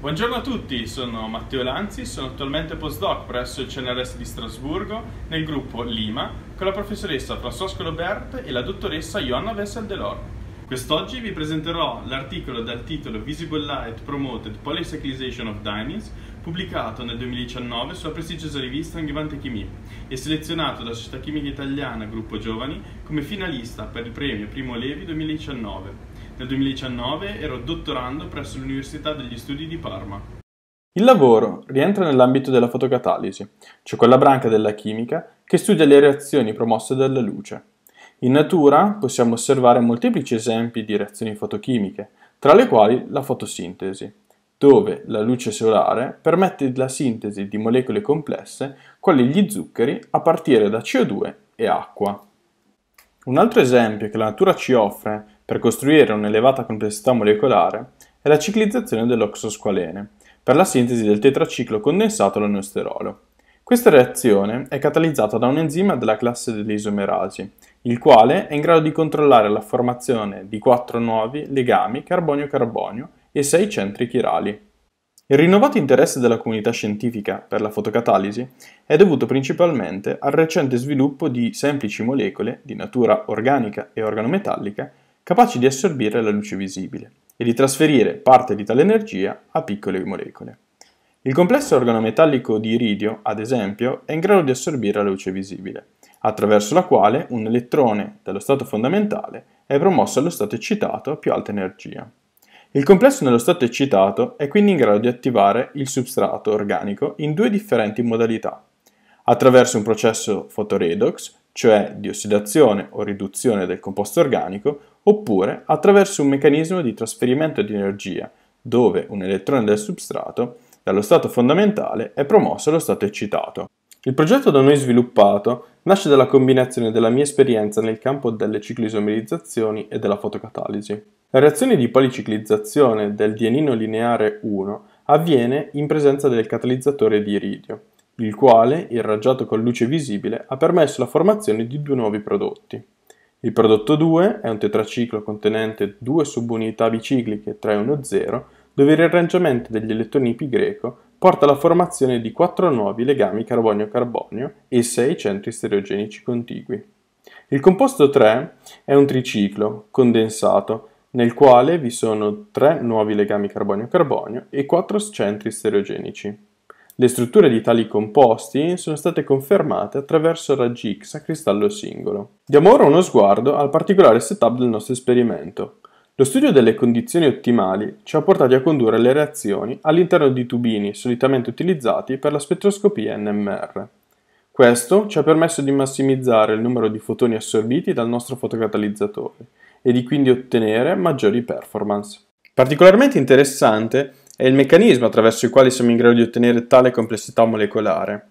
Buongiorno a tutti, sono Matteo Lanzi, sono attualmente postdoc presso il CNRS di Strasburgo nel gruppo Lima con la professoressa Francesco Lobert e la dottoressa Joanna Wessel-Delor. Quest'oggi vi presenterò l'articolo dal titolo Visible Light Promoted Polycyclization of Dyneins pubblicato nel 2019 sulla prestigiosa rivista Angivante Chimie e selezionato dalla Società Chimica Italiana Gruppo Giovani come finalista per il premio Primo Levi 2019. Nel 2019 ero dottorando presso l'Università degli Studi di Parma. Il lavoro rientra nell'ambito della fotocatalisi, cioè quella branca della chimica che studia le reazioni promosse dalla luce. In natura possiamo osservare molteplici esempi di reazioni fotochimiche, tra le quali la fotosintesi, dove la luce solare permette la sintesi di molecole complesse quali gli zuccheri a partire da CO2 e acqua. Un altro esempio che la natura ci offre per costruire un'elevata complessità molecolare è la ciclizzazione dell'oxosqualene, per la sintesi del tetraciclo condensato all'anosterolo. Questa reazione è catalizzata da un enzima della classe delle isomerasi, il quale è in grado di controllare la formazione di quattro nuovi legami carbonio-carbonio e sei centri chirali. Il rinnovato interesse della comunità scientifica per la fotocatalisi è dovuto principalmente al recente sviluppo di semplici molecole di natura organica e organometallica capaci di assorbire la luce visibile e di trasferire parte di tale energia a piccole molecole. Il complesso organometallico di iridio, ad esempio, è in grado di assorbire la luce visibile, attraverso la quale un elettrone dallo stato fondamentale è promosso allo stato eccitato a più alta energia. Il complesso nello stato eccitato è quindi in grado di attivare il substrato organico in due differenti modalità, attraverso un processo fotoredox cioè di ossidazione o riduzione del composto organico, oppure attraverso un meccanismo di trasferimento di energia, dove un elettrone del substrato, dallo stato fondamentale, è promosso allo stato eccitato. Il progetto da noi sviluppato nasce dalla combinazione della mia esperienza nel campo delle ciclisomerizzazioni e della fotocatalisi. La reazione di policiclizzazione del dienino lineare 1 avviene in presenza del catalizzatore di iridio, il quale, irraggiato con luce visibile, ha permesso la formazione di due nuovi prodotti. Il prodotto 2 è un tetraciclo contenente due subunità bicicliche 3-1-0, dove il riarrangiamento degli elettroni pi greco porta alla formazione di quattro nuovi legami carbonio-carbonio e sei centri stereogenici contigui. Il composto 3 è un triciclo condensato nel quale vi sono tre nuovi legami carbonio-carbonio e quattro centri stereogenici. Le strutture di tali composti sono state confermate attraverso raggi X a cristallo singolo. Diamo ora uno sguardo al particolare setup del nostro esperimento. Lo studio delle condizioni ottimali ci ha portati a condurre le reazioni all'interno di tubini solitamente utilizzati per la spettroscopia NMR. Questo ci ha permesso di massimizzare il numero di fotoni assorbiti dal nostro fotocatalizzatore e di quindi ottenere maggiori performance. Particolarmente interessante è il meccanismo attraverso il quale siamo in grado di ottenere tale complessità molecolare.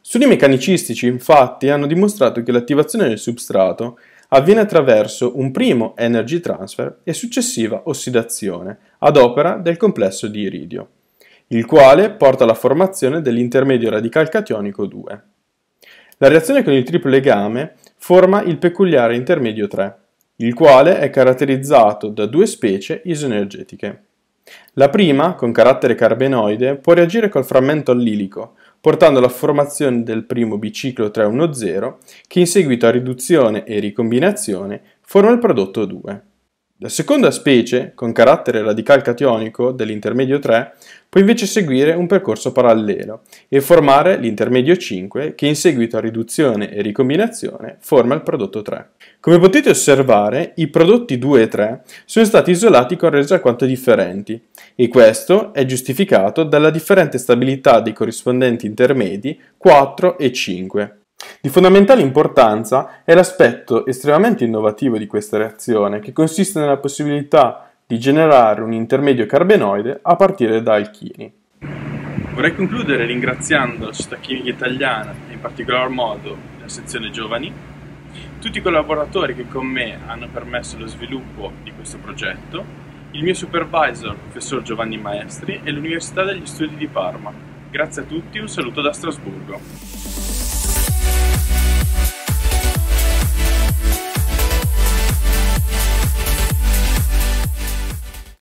Studi meccanicistici infatti hanno dimostrato che l'attivazione del substrato avviene attraverso un primo energy transfer e successiva ossidazione ad opera del complesso di iridio, il quale porta alla formazione dell'intermedio radical cationico 2. La reazione con il triplo legame forma il peculiare intermedio 3, il quale è caratterizzato da due specie isoenergetiche, la prima, con carattere carbenoide, può reagire col frammento allilico, portando alla formazione del primo biciclo 310 che in seguito a riduzione e ricombinazione forma il prodotto 2. La seconda specie, con carattere radical cationico dell'intermedio 3, può invece seguire un percorso parallelo e formare l'intermedio 5 che in seguito a riduzione e ricombinazione forma il prodotto 3. Come potete osservare, i prodotti 2 e 3 sono stati isolati con resa quanto differenti e questo è giustificato dalla differente stabilità dei corrispondenti intermedi 4 e 5 di fondamentale importanza è l'aspetto estremamente innovativo di questa reazione, che consiste nella possibilità di generare un intermedio carbenoide a partire da alchini. Vorrei concludere ringraziando la società chimica italiana, e in particolar modo la sezione giovani, tutti i collaboratori che con me hanno permesso lo sviluppo di questo progetto, il mio supervisor, professor Giovanni Maestri, e l'Università degli Studi di Parma. Grazie a tutti, un saluto da Strasburgo.